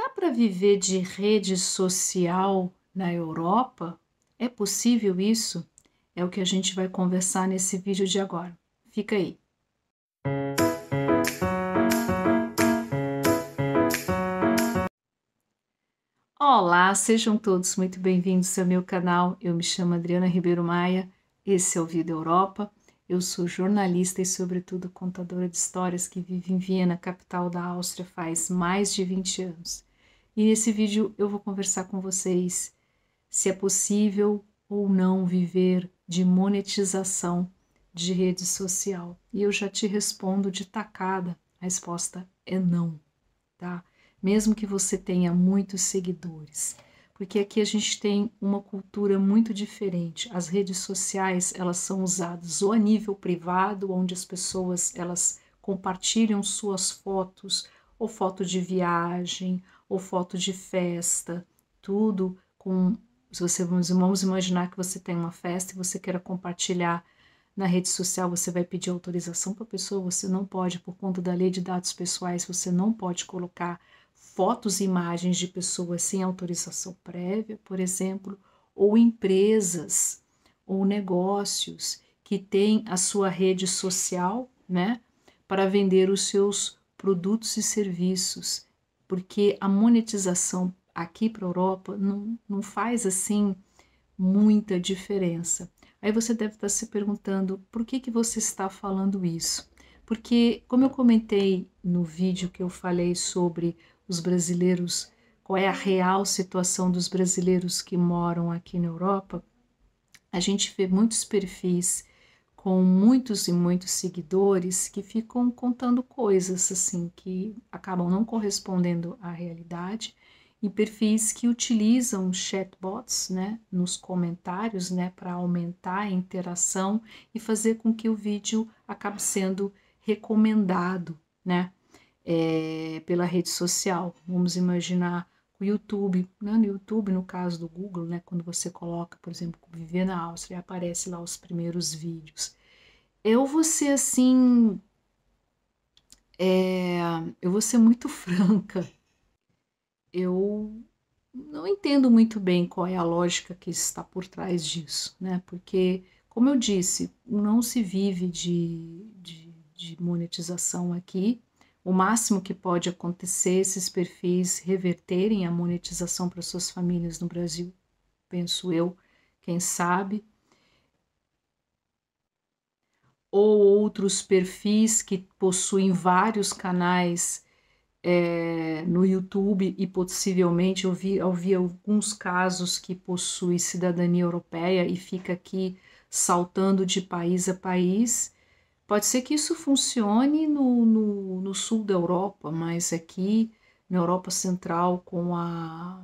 Dá para viver de rede social na Europa? É possível isso? É o que a gente vai conversar nesse vídeo de agora. Fica aí. Olá, sejam todos muito bem-vindos ao meu canal. Eu me chamo Adriana Ribeiro Maia, esse é o Vida Europa. Eu sou jornalista e, sobretudo, contadora de histórias que vive em Viena, capital da Áustria, faz mais de 20 anos. E nesse vídeo eu vou conversar com vocês se é possível ou não viver de monetização de rede social. E eu já te respondo de tacada, a resposta é não, tá? Mesmo que você tenha muitos seguidores. Porque aqui a gente tem uma cultura muito diferente. As redes sociais, elas são usadas ou a nível privado, onde as pessoas, elas compartilham suas fotos, ou foto de viagem, ou foto de festa, tudo com. Se você vamos imaginar que você tem uma festa e você queira compartilhar na rede social, você vai pedir autorização para a pessoa, você não pode, por conta da lei de dados pessoais, você não pode colocar fotos e imagens de pessoas sem autorização prévia, por exemplo, ou empresas ou negócios que têm a sua rede social, né, para vender os seus produtos e serviços, porque a monetização aqui para a Europa não, não faz assim muita diferença. Aí você deve estar tá se perguntando por que, que você está falando isso. Porque, como eu comentei no vídeo que eu falei sobre os brasileiros, qual é a real situação dos brasileiros que moram aqui na Europa, a gente vê muitos perfis com muitos e muitos seguidores que ficam contando coisas assim que acabam não correspondendo à realidade e perfis que utilizam chatbots, né, nos comentários, né, para aumentar a interação e fazer com que o vídeo acabe sendo recomendado, né, é, pela rede social. Vamos imaginar o YouTube, né? no YouTube, no caso do Google, né, quando você coloca, por exemplo, viver na Áustria, aparece lá os primeiros vídeos eu vou ser assim. É, eu vou ser muito franca. Eu não entendo muito bem qual é a lógica que está por trás disso, né? Porque, como eu disse, não se vive de, de, de monetização aqui. O máximo que pode acontecer é esses perfis reverterem a monetização para suas famílias no Brasil, penso eu, quem sabe ou outros perfis que possuem vários canais é, no YouTube e possivelmente eu vi, eu vi alguns casos que possuem cidadania europeia e fica aqui saltando de país a país. Pode ser que isso funcione no, no, no sul da Europa, mas aqui na Europa Central, com a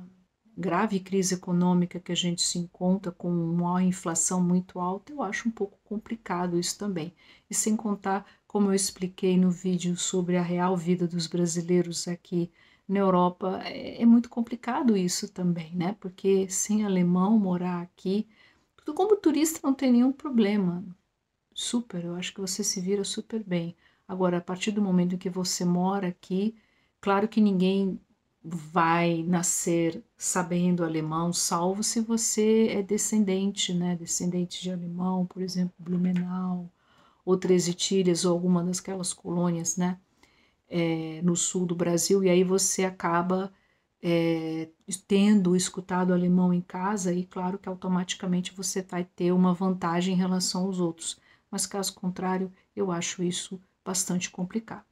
grave crise econômica que a gente se encontra, com uma inflação muito alta, eu acho um pouco complicado isso também. E sem contar, como eu expliquei no vídeo sobre a real vida dos brasileiros aqui na Europa, é, é muito complicado isso também, né? Porque sem alemão morar aqui, tudo como turista não tem nenhum problema. Super, eu acho que você se vira super bem. Agora, a partir do momento que você mora aqui, claro que ninguém vai nascer sabendo alemão, salvo se você é descendente, né? Descendente de alemão, por exemplo, Blumenau ou Treze Tírias ou alguma daquelas colônias, né? É, no sul do Brasil e aí você acaba é, tendo escutado alemão em casa e claro que automaticamente você vai ter uma vantagem em relação aos outros. Mas caso contrário, eu acho isso bastante complicado.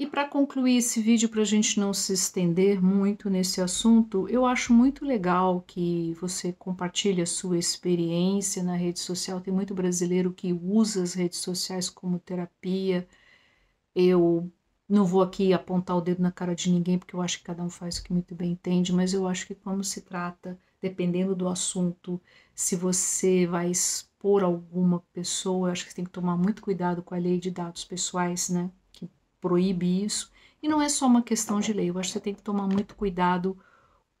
E para concluir esse vídeo, para a gente não se estender muito nesse assunto, eu acho muito legal que você compartilhe a sua experiência na rede social. Tem muito brasileiro que usa as redes sociais como terapia. Eu não vou aqui apontar o dedo na cara de ninguém, porque eu acho que cada um faz o que muito bem entende, mas eu acho que quando se trata, dependendo do assunto, se você vai expor alguma pessoa, eu acho que você tem que tomar muito cuidado com a lei de dados pessoais, né? proíbe isso. E não é só uma questão de lei, eu acho que você tem que tomar muito cuidado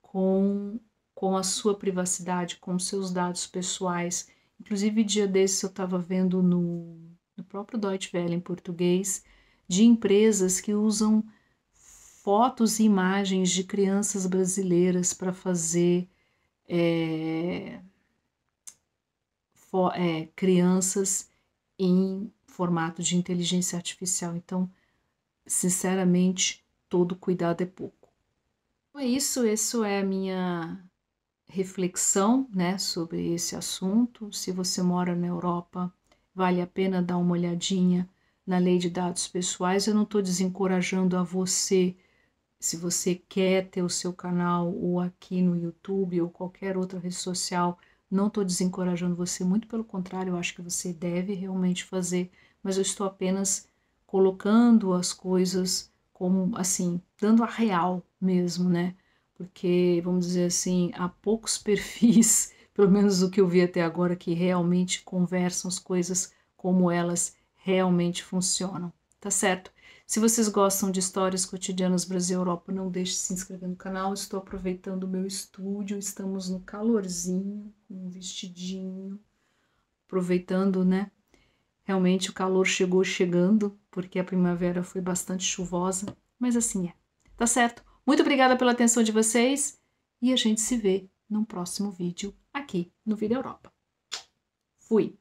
com, com a sua privacidade, com os seus dados pessoais. Inclusive, dia desses eu estava vendo no, no próprio Deutsche Welle em português de empresas que usam fotos e imagens de crianças brasileiras para fazer é, for, é, crianças em formato de inteligência artificial. Então, sinceramente, todo cuidado é pouco. Então é isso, isso é a minha reflexão né, sobre esse assunto. Se você mora na Europa, vale a pena dar uma olhadinha na lei de dados pessoais. Eu não estou desencorajando a você, se você quer ter o seu canal ou aqui no YouTube ou qualquer outra rede social, não estou desencorajando você, muito pelo contrário, eu acho que você deve realmente fazer, mas eu estou apenas colocando as coisas como assim, dando a real mesmo, né? Porque, vamos dizer assim, há poucos perfis, pelo menos o que eu vi até agora, que realmente conversam as coisas como elas realmente funcionam, tá certo? Se vocês gostam de histórias cotidianas Brasil e Europa, não deixe de se inscrever no canal. Estou aproveitando o meu estúdio, estamos no calorzinho, um vestidinho, aproveitando, né? Realmente o calor chegou chegando porque a primavera foi bastante chuvosa, mas assim é. Tá certo? Muito obrigada pela atenção de vocês e a gente se vê num próximo vídeo aqui no Vida Europa. Fui!